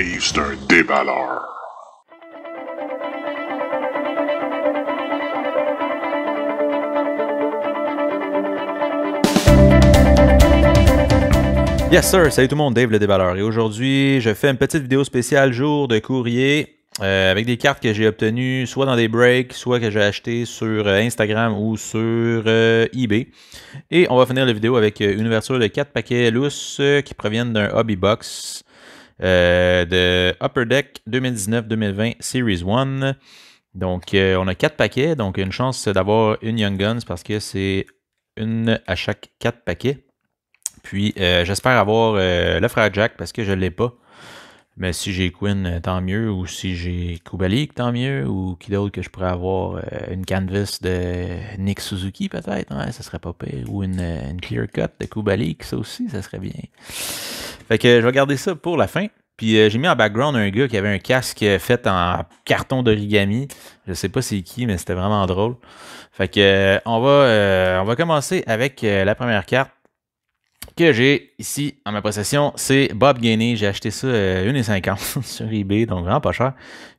Yes sir, salut tout le monde, Dave le déballeur. Et aujourd'hui, je fais une petite vidéo spéciale jour de courrier euh, avec des cartes que j'ai obtenues soit dans des breaks, soit que j'ai achetées sur euh, Instagram ou sur euh, eBay. Et on va finir la vidéo avec une ouverture de 4 paquets loose qui proviennent d'un hobby box de Upper Deck 2019-2020 Series 1. Donc on a 4 paquets, donc une chance d'avoir une Young Guns parce que c'est une à chaque 4 paquets. Puis j'espère avoir le frère Jack parce que je ne l'ai pas. Mais si j'ai Quinn, euh, tant mieux. Ou si j'ai Kubalik, tant mieux. Ou qui d'autre que je pourrais avoir euh, une canvas de Nick Suzuki, peut-être. Ouais, hein, ça serait pas pire. Ou euh, une, clear cut de Kubalik, ça aussi, ça serait bien. Fait que je vais garder ça pour la fin. Puis j'ai mis en background un gars qui avait un casque fait en carton d'origami. Je sais pas c'est qui, mais c'était vraiment drôle. Fait que on, va, on va commencer avec la première carte que j'ai ici en ma possession, c'est Bob Gainey. J'ai acheté ça 1,50 euh, sur eBay, donc vraiment pas cher.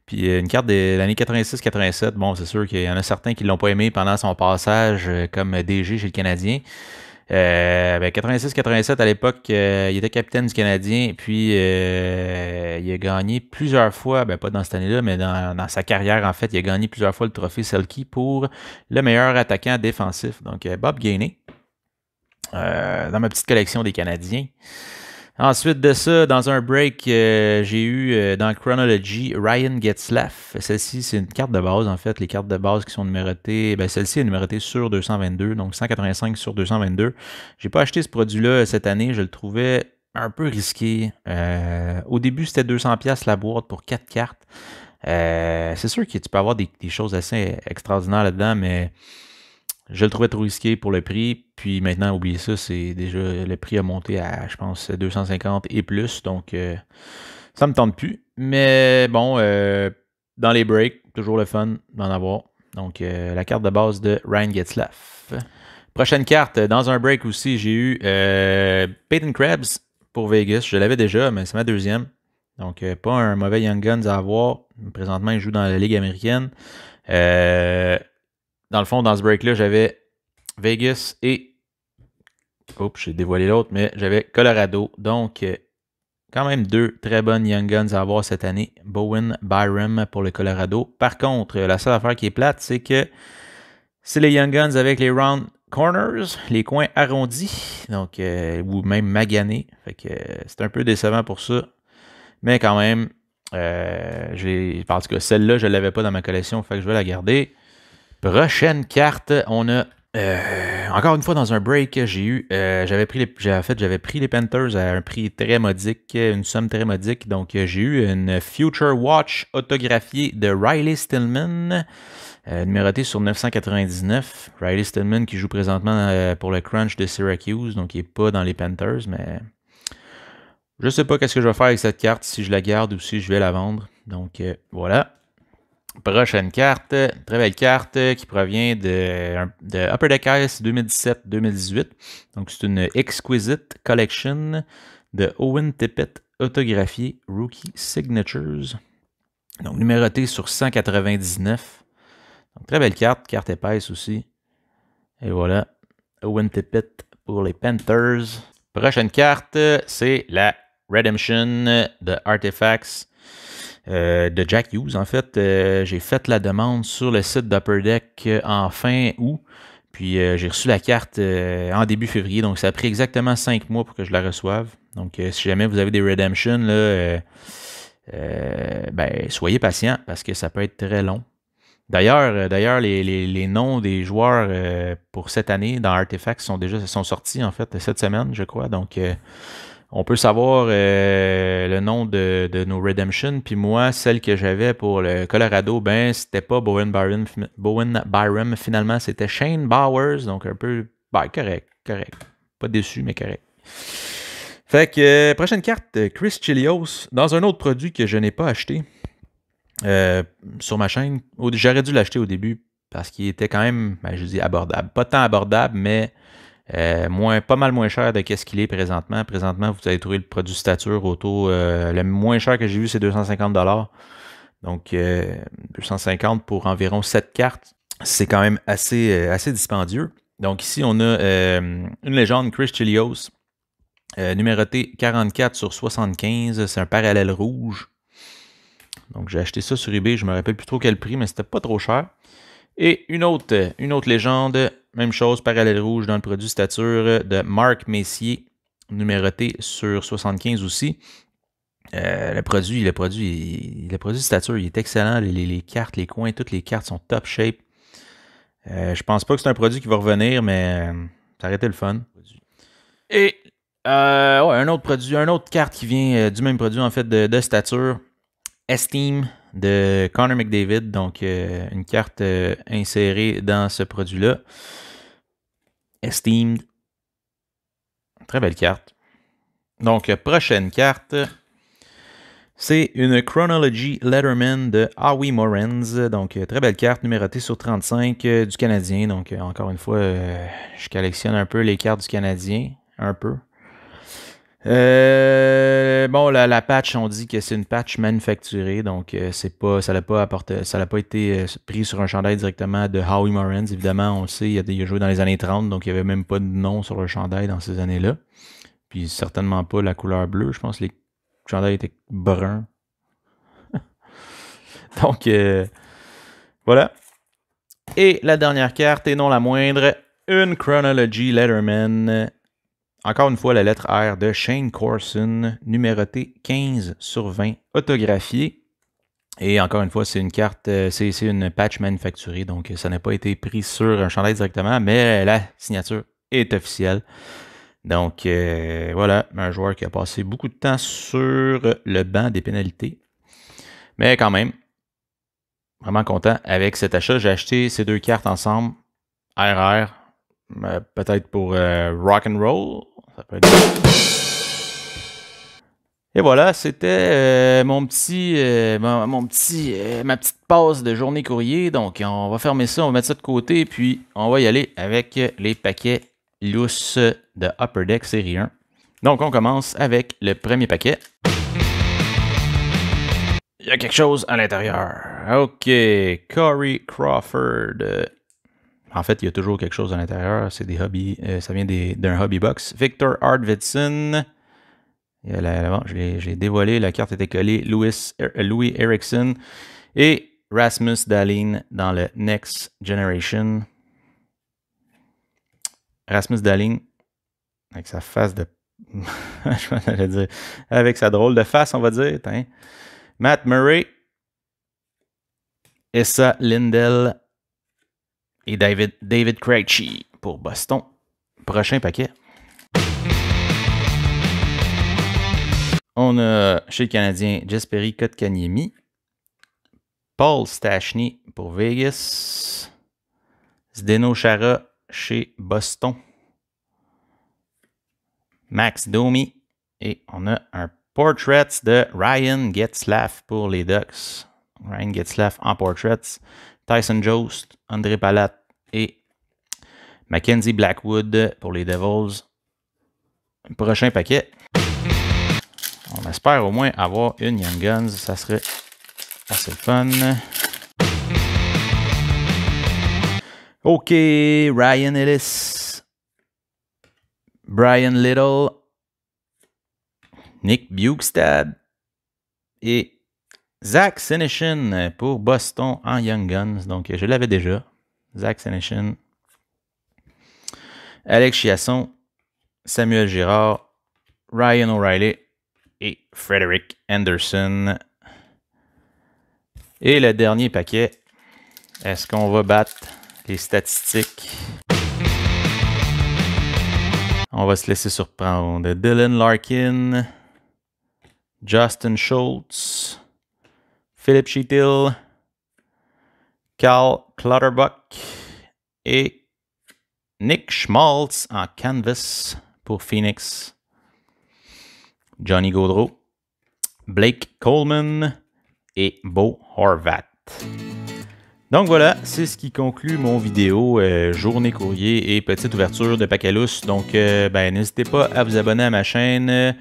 Puis euh, une carte de l'année 86-87, bon, c'est sûr qu'il y en a certains qui ne l'ont pas aimé pendant son passage euh, comme DG chez le Canadien. 86-87, ben, à l'époque, il était capitaine du Canadien, puis il a gagné plusieurs fois, ben, pas dans cette année-là, mais dans, sa carrière, en fait, il a gagné plusieurs fois le trophée Selkie pour le meilleur attaquant défensif. Donc, Bob Gainey. Euh, dans ma petite collection des Canadiens. Ensuite de ça, dans un break, euh, j'ai eu euh, dans Chronology Ryan Getzlaff. Celle-ci, c'est une carte de base, en fait. Les cartes de base qui sont numérotées, ben, celle-ci est numérotée sur 222, donc 185 sur 222. J'ai pas acheté ce produit-là cette année, je le trouvais un peu risqué. au début, c'était 200$ la boîte pour 4 cartes. c'est sûr que tu peux avoir des choses assez extraordinaires là-dedans, mais je le trouvais trop risqué pour le prix. Puis maintenant, oubliez ça, c'est déjà le prix a monté à, je pense, 250 et plus. Donc, ça euh, ça me tente plus. Mais bon, euh, dans les breaks, toujours le fun d'en avoir. Donc, euh, la carte de base de Ryan Getzlaff. Prochaine carte, dans un break aussi, j'ai eu Peyton Krabs pour Vegas. Je l'avais déjà, mais c'est ma deuxième. Donc, pas un mauvais Young Guns à avoir. Présentement, il joue dans la Ligue américaine. Euh, dans le fond, dans ce break-là, j'avais Vegas et. Oups, j'ai dévoilé l'autre, mais j'avais Colorado. Donc, euh, quand même deux très bonnes Young Guns à avoir cette année. Bowen, Byram pour le Colorado. Par contre, euh, la seule affaire qui est plate, c'est que c'est les Young Guns avec les round corners, les coins arrondis, donc, euh, ou même maganés. que c'est un peu décevant pour ça. Mais quand même, euh, en celle-là, je ne l'avais pas dans ma collection, fait que je vais la garder. Prochaine carte, on a euh, encore une fois, dans un break, j'ai eu, euh, j'avais pris les, fait, j'avais pris les Panthers à un prix très modique, une somme très modique. Donc, euh, j'ai eu une Future Watch autographiée de Riley Stillman, numérotée sur 999. Riley Stillman qui joue présentement pour le Crunch de Syracuse, donc il n'est pas dans les Panthers, mais je ne sais pas qu'est-ce que je vais faire avec cette carte, si je la garde ou si je vais la vendre. Donc, voilà. Prochaine carte, très belle carte qui provient de, Upper Deck Ice 2017-2018. Donc, c'est une Exquisite Collection de Owen Tippett, autographié Rookie Signatures. Donc, numéroté sur 199. très belle carte, carte épaisse aussi. Et voilà, Owen Tippett pour les Panthers. Prochaine carte, c'est la Redemption de Artifacts euh, de Jack Hughes. En fait, euh, j'ai fait la demande sur le site d'Upper Deck euh, en fin août. Puis j'ai reçu la carte en début février, donc ça a pris exactement cinq mois pour que je la reçoive. Donc si jamais vous avez des redemptions, là, ben, soyez patient parce que ça peut être très long. D'ailleurs, d'ailleurs les, noms des joueurs pour cette année dans Artifacts sont déjà sont sortis en fait cette semaine, je crois. Donc, on peut savoir euh, le nom de, nos Redemption. Puis moi, celle que j'avais pour le Colorado, ben, c'était pas Bowen Byram, finalement, c'était Shane Bowers. Donc un peu, ben, correct, correct. Pas déçu, mais correct. Fait que, euh, prochaine carte, Chris Chilios, dans un autre produit que je n'ai pas acheté euh, sur ma chaîne. J'aurais dû l'acheter au début parce qu'il était quand même, ben, je dis abordable. Pas tant abordable, mais euh, pas mal moins cher de ce qu'il est présentement. Présentement, vous allez trouver le produit stature auto. Euh, le moins cher que j'ai vu, c'est 250 Donc, 250 euh, pour environ 7 cartes. C'est quand même assez, assez dispendieux. Donc, ici, on a une légende, Chris Chilios, numéroté 44 sur 75. C'est un parallèle rouge. Donc, j'ai acheté ça sur eBay. Je ne me rappelle plus trop quel prix, mais c'était pas trop cher. Et une autre, une autre légende, même chose, parallèle rouge dans le produit stature de Marc Messier, numéroté sur 75 aussi. Euh, le produit, le produit, le produit stature, est excellent. Les, cartes, les coins, toutes les cartes sont top shape. Je euh, je pense pas que c'est un produit qui va revenir, mais euh, ça aurait été le fun. Et un autre produit, un autre carte qui vient du même produit en fait de stature. Esteem de Connor McDavid, donc euh, une carte euh, insérée dans ce produit-là. Esteemed. Très belle carte. Donc, prochaine carte, c'est une Chronology Letterman de Howie Morenz. Donc, euh, très belle carte, numérotée sur 35 du Canadien. Donc, encore une fois, je collectionne un peu les cartes du Canadien. Un peu. Euh, bon, la, patch, on dit que c'est une patch manufacturée, donc euh, c'est pas, ça n'a pas ça pas été euh, pris sur un chandail directement de Howie Morenz. Évidemment, on sait, il a, a, joué dans les années 30, donc il n'y avait même pas de nom sur le chandail dans ces années-là. Puis certainement pas la couleur bleue. Je pense que les chandails étaient bruns. donc voilà. Et la dernière carte, et non la moindre, une Chronology Letterman encore une fois, la lettre R de Shane Corson, numérotée 15 sur 20, autographiée. Et encore une fois, c'est une carte, euh, c'est une patch manufacturée, donc ça n'a pas été pris sur un chandail directement, mais la signature est officielle. Donc euh, voilà, un joueur qui a passé beaucoup de temps sur le banc des pénalités. Mais quand même, vraiment content avec cet achat. J'ai acheté ces deux cartes ensemble, RR, euh, peut-être pour Rock'n'Roll, Rock and Roll, et voilà, c'était euh, mon petit, euh, mon, petit, euh, ma petite passe de journée courrier. Donc, on va fermer ça, on va mettre ça de côté, puis on va y aller avec les paquets loose de Upper Deck série 1. Donc, on commence avec le premier paquet. Il y a quelque chose à l'intérieur. OK, Corey Crawford, en fait, il y a toujours quelque chose à l'intérieur. C'est des hobbies. Euh, ça vient d'un hobby box. Victor Hardvidson. j'ai dévoilé, la carte était collée. Er, euh, Louis, Erickson et Rasmus Dahlin dans le Next Generation. Rasmus Dahlin, avec sa face de. je dire. Avec sa drôle de face, on va dire. Matt Murray. Essa Lindell et David, David Krejci pour Boston. Prochain paquet. On a chez le Canadien Jesperi Kotkaniemi, Paul Stachny pour Vegas, Zdeno Chara chez Boston, Max Domi et on a un portrait de Ryan Getzlaff pour les Ducks. Ryan Getzlaff en portrait. Tyson Jost, André Palat et Mackenzie Blackwood pour les Devils. prochain paquet. On espère au moins avoir une Young Guns. Ça serait assez fun. OK, Ryan Ellis. Brian Little. Nick Bugstad. Et Zach Sinishin pour Boston en Young Guns. Donc, je l'avais déjà. Zach Sinishin. Alex Chiasson, Samuel Girard, Ryan O'Reilly et Frederick Anderson. Et le dernier paquet, est-ce qu'on va battre les statistiques? On va se laisser surprendre. Dylan Larkin, Justin Schultz, Philip Sheetil, Carl Clutterbuck et Nick Schmaltz en canvas pour Phoenix. Johnny Gaudreau, Blake Coleman et Beau Horvat. Donc voilà, c'est ce qui conclut mon vidéo euh, journée courrier et petite ouverture de Pacalus. Donc euh, ben, n'hésitez pas à vous abonner à ma chaîne.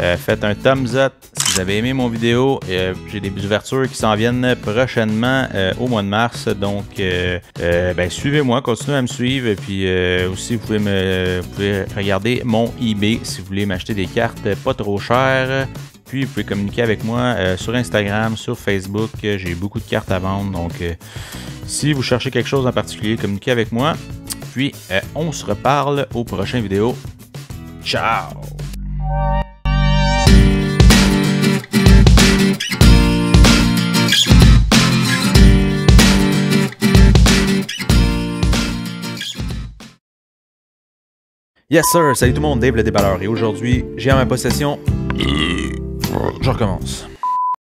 Euh, faites un thumbs up si vous avez aimé mon vidéo. Euh, j'ai des ouvertures qui s'en viennent prochainement euh, au mois de mars. Donc, ben, suivez-moi, continuez à me suivre. Puis aussi, vous pouvez, me, pouvez regarder mon eBay si vous voulez m'acheter des cartes pas trop chères. Puis, vous pouvez communiquer avec moi sur Instagram, sur Facebook. J'ai beaucoup de cartes à vendre. Donc, si vous cherchez quelque chose en particulier, communiquez avec moi. Puis, on se reparle aux prochaines vidéos. Ciao Yes sir, salut tout le monde, Dave le déballeur et aujourd'hui j'ai à ma possession... Je recommence.